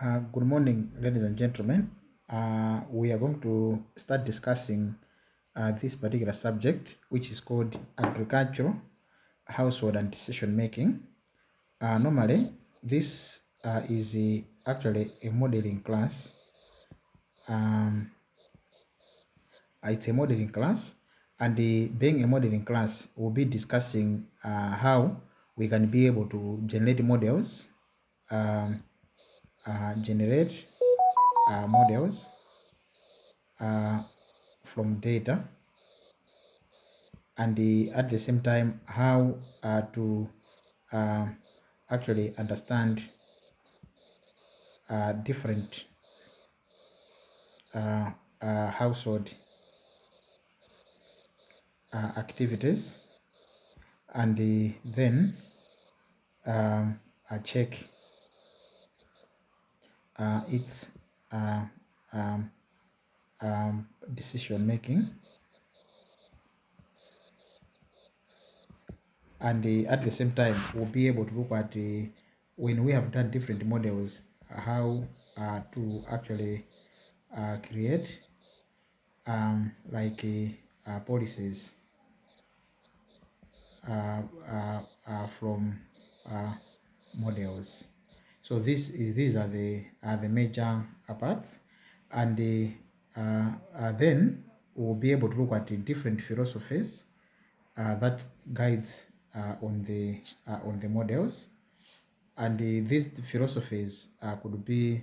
Uh, good morning, ladies and gentlemen. Uh, we are going to start discussing uh, this particular subject, which is called agricultural household and decision making. Uh, normally, this uh, is a, actually a modeling class. Um, it's a modeling class, and being a modeling class, we'll be discussing uh, how we can be able to generate models. Um, uh, generate uh, models uh, from data and the, at the same time how uh, to uh, actually understand uh, different household activities and the, then um, I check uh, its uh, um, um, decision making. And uh, at the same time, we'll be able to look at uh, when we have done different models, how uh, to actually uh, create um, like uh, uh policies uh, uh, uh, from uh, models. So this is these are the are the major parts, and uh, uh, then we'll be able to look at the different philosophies uh, that guides uh, on the uh, on the models, and these philosophies uh, could be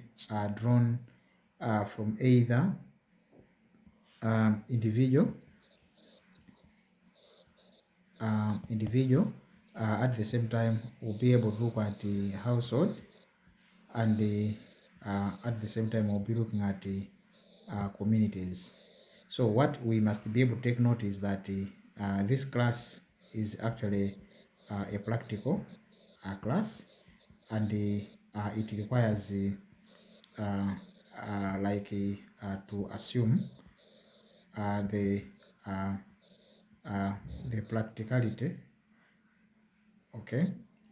drawn from either um, individual um, individual. at the same time, we'll be able to look at the household and uh, at the same time we'll be looking at the uh, communities so what we must be able to take note is that uh, this class is actually a practical class and it requires uh, like uh, to assume uh, the the practicality okay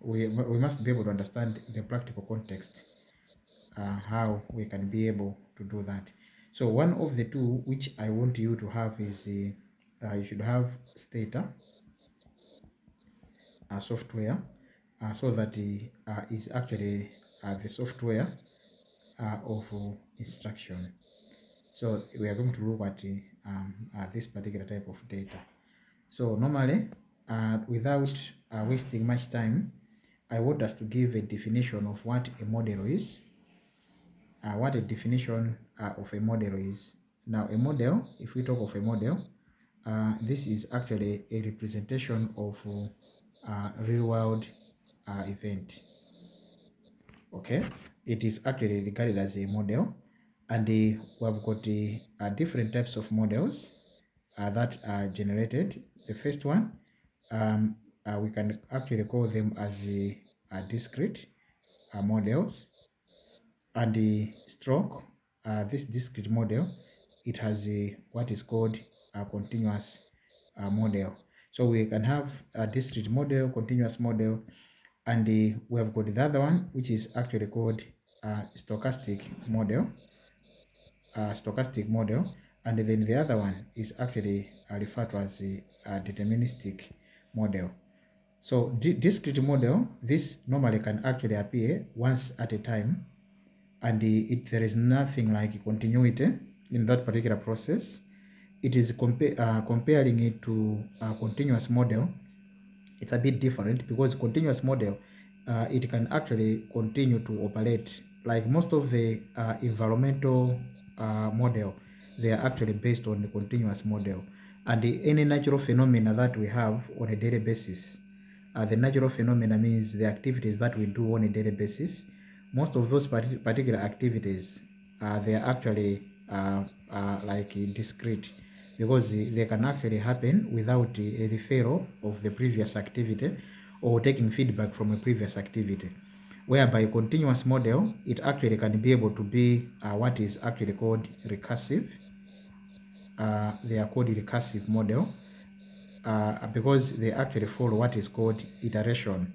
we, we must be able to understand the practical context uh, how we can be able to do that so one of the two which i want you to have is uh, uh you should have stata a software uh, so that uh, is actually the software of instruction so we are going to look at um, this particular type of data so normally without wasting much time I want us to give a definition of what a model is, uh, what a definition uh, of a model is. Now, a model, if we talk of a model, uh, this is actually a representation of uh, a real-world uh, event. Okay, it is actually regarded as a model, and uh, we have got the different types of models that are generated. The first one um, uh, we can actually call them as a uh, discrete uh, models and the stroke uh, this discrete model it has a what is called a continuous model so we can have a discrete model continuous model and we have got the other one which is actually called a stochastic model a stochastic model and then the other one is actually referred to as a, a deterministic model so discrete model, this normally can actually appear once at a time and it, there is nothing like continuity in that particular process. It is compa uh, comparing it to a continuous model. It's a bit different because continuous model, uh, it can actually continue to operate. Like most of the uh, environmental uh, model, they are actually based on the continuous model and the, any natural phenomena that we have on a daily basis uh, the natural phenomena means the activities that we do on a daily basis. Most of those particular activities, uh, they are actually uh, uh, like discrete because they can actually happen without a referral of the previous activity or taking feedback from a previous activity. Whereby continuous model, it actually can be able to be uh, what is actually called recursive. Uh, they are called recursive model uh, because they actually follow what is called iteration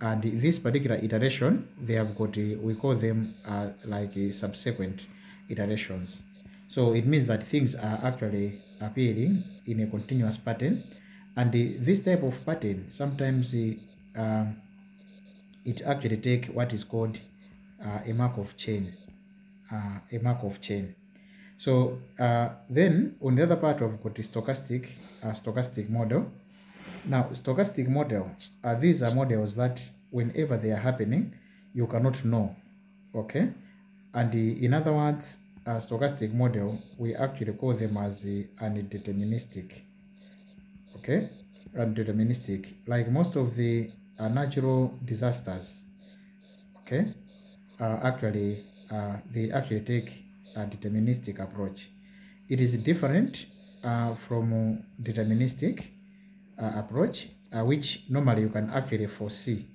and this particular iteration they have got uh, we call them uh, like uh, subsequent iterations so it means that things are actually appearing in a continuous pattern and uh, this type of pattern sometimes uh, um, it actually take what is called a mark of chain a mark of chain so uh, then on the other part, we've got the stochastic, uh, stochastic model. Now, stochastic model, uh, these are models that whenever they are happening, you cannot know, okay? And uh, in other words, a stochastic model, we actually call them as uh, undeterministic, okay? Undeterministic, like most of the uh, natural disasters, okay? Uh, actually, uh, they actually take a deterministic approach. It is different uh, from deterministic uh, approach, uh, which normally you can actually foresee.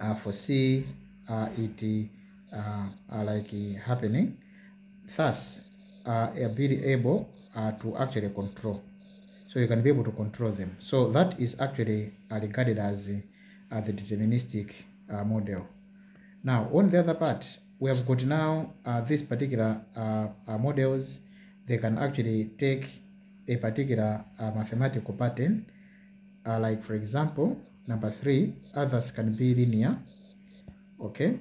Uh, foresee uh, it uh, like happening, thus being able to actually control. So you can be able to control them. So that is actually regarded as the deterministic model. Now, on the other part, we have got now uh, this particular uh, uh, models they can actually take a particular uh, mathematical pattern uh, like for example number three others can be linear okay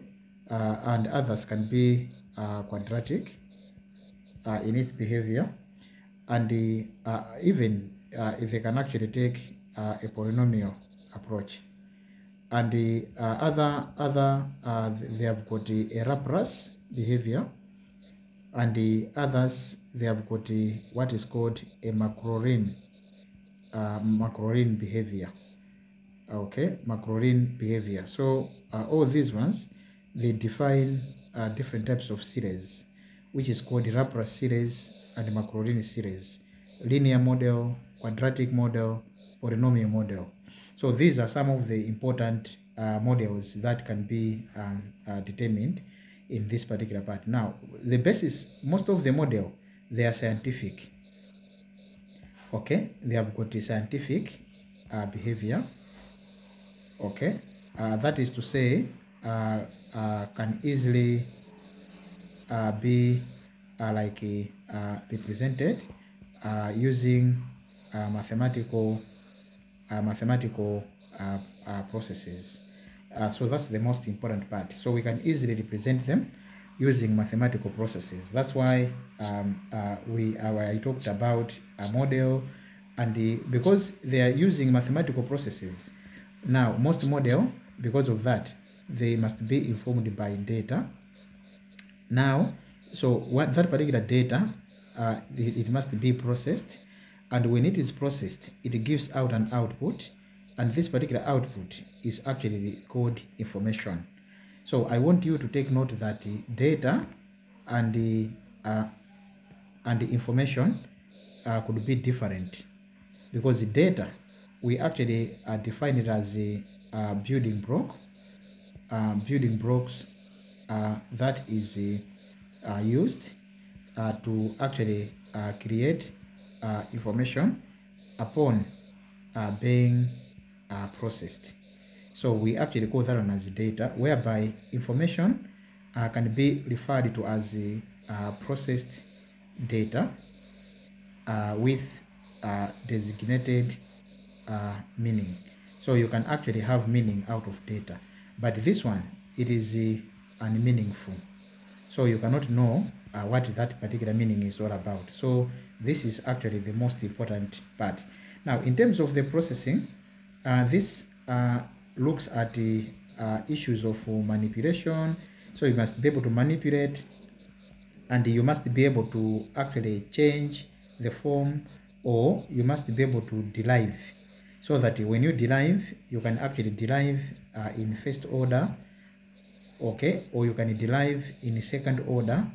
uh, and others can be uh, quadratic in its behavior and even if they can actually take a polynomial approach and the uh, other other uh, they have got the uh, erapras behavior and the uh, others they have got the uh, what is called a macrorine uh, macrorine behavior okay macrorine behavior so uh, all these ones they define uh, different types of series which is called rapacious series and macrorine series linear model quadratic model polynomial model so these are some of the important uh, models that can be um, uh, determined in this particular part. Now, the basis, most of the model, they are scientific. Okay, they have got a scientific uh, behavior. Okay, uh, that is to say, uh, uh, can easily be like represented using mathematical uh, mathematical uh, uh, processes. so that's the most important part. So we can easily represent them using mathematical processes. That's why um, we I talked about a model and the, because they are using mathematical processes. Now, most model, because of that, they must be informed by data. Now, so what that particular data, uh, it, it, must be processed and when it is processed, it gives out an output. And this particular output is actually the code information. So I want you to take note that the data and the, uh, and the information uh, could be different because the data we actually uh, define it as a uh, building block uh, building blocks uh, that is uh, uh, used to actually create uh, information upon uh, being uh, processed. So we actually call that one as data, whereby information uh, can be referred to as uh, processed data uh, with designated meaning. So you can actually have meaning out of data. But this one, it is unmeaningful. So you cannot know uh, what that particular meaning is all about. So this is actually the most important part. Now, in terms of the processing, uh, this uh, looks at the uh, issues of manipulation. So you must be able to manipulate and you must be able to actually change the form or you must be able to derive so that when you derive, you can actually derive uh, in first order okay or you can derive in second order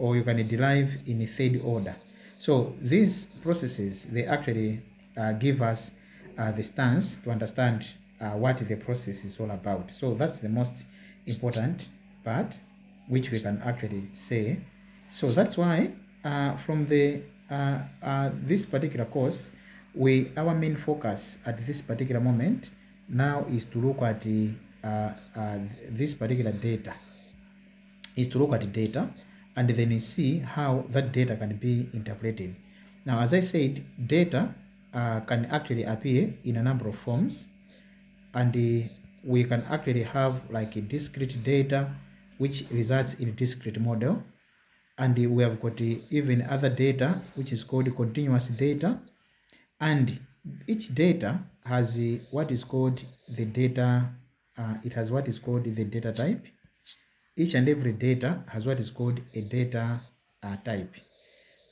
or you can derive in a third order. So these processes, they actually uh, give us uh, the stance to understand uh, what the process is all about. So that's the most important part, which we can actually say. So that's why uh, from the uh, uh, this particular course, we our main focus at this particular moment now is to look at the, this particular data, is to look at the data and then see how that data can be interpreted. Now, as I said, data uh, can actually appear in a number of forms and uh, we can actually have like a discrete data which results in a discrete model and uh, we have got uh, even other data which is called continuous data and each data has uh, what is called the data uh, it has what is called the data type each and every data has what is called a data uh, type.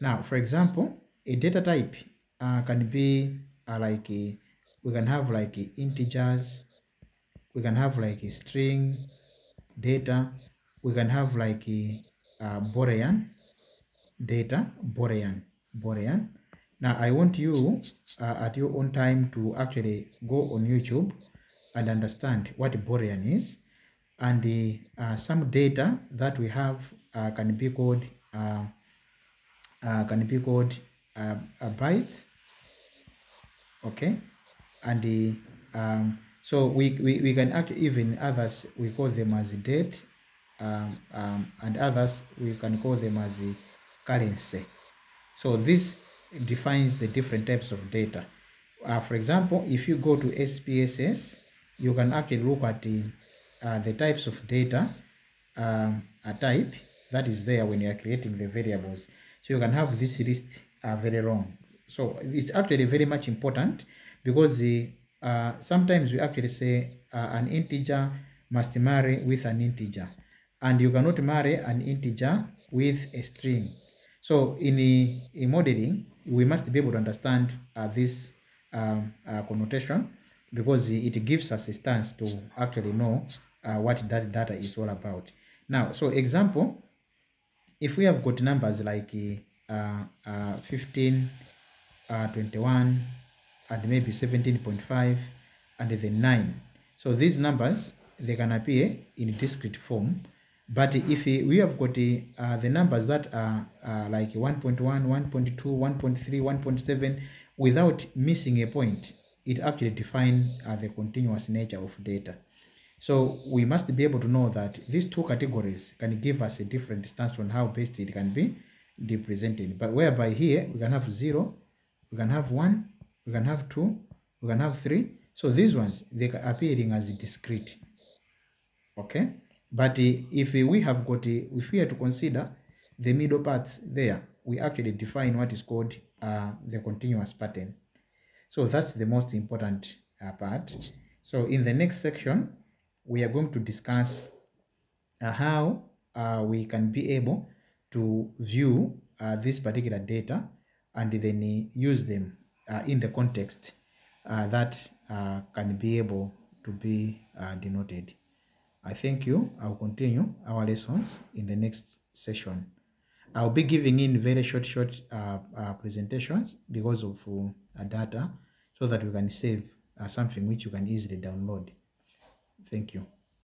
Now, for example, a data type uh, can be uh, like a, we can have like integers, we can have like a string data, we can have like a, uh, boolean data, boolean, boolean. Now, I want you uh, at your own time to actually go on YouTube and understand what boolean is and the, uh, some data that we have uh, can be called uh, uh can be called um, uh, bytes okay and the um, so we, we, we can act even others we call them as date um, um, and others we can call them as the currency so this defines the different types of data uh, for example if you go to SPSS you can actually look at the uh, the types of data uh, a type that is there when you are creating the variables. So you can have this list uh, very long. So it's actually very much important because the, uh, sometimes we actually say uh, an integer must marry with an integer and you cannot marry an integer with a string. So in, a, uh, in modeling, we must be able to understand uh, this um, uh, connotation because it gives us a stance to actually know uh, what that data is all about. Now, so example, if we have got numbers like uh, uh, 15, uh, 21, and maybe 17.5, and then 9. So these numbers, they can appear in discrete form. But if we have got uh, the numbers that are uh, like 1.1, 1.2, 1.3, 1.7, without missing a point, it actually defines uh, the continuous nature of data. So we must be able to know that these two categories can give us a different stance on how best it can be represented. But whereby here we can have 0, we can have 1, we can have 2, we can have 3. So these ones, they are appearing as discrete. Okay? But eh, if we have got, a, eh, if we are to consider the middle parts there, we actually define what is called uh, the continuous pattern. So that's the most important uh, part. So in the next section, we are going to discuss uh, how uh, we can be able to view uh, this particular data and then use them in the context that can be able to be denoted. I thank you. I'll continue our lessons in the next session. I'll be giving in very short, short uh, uh, presentations because of uh, data so that we can save something which you can easily download. Thank you.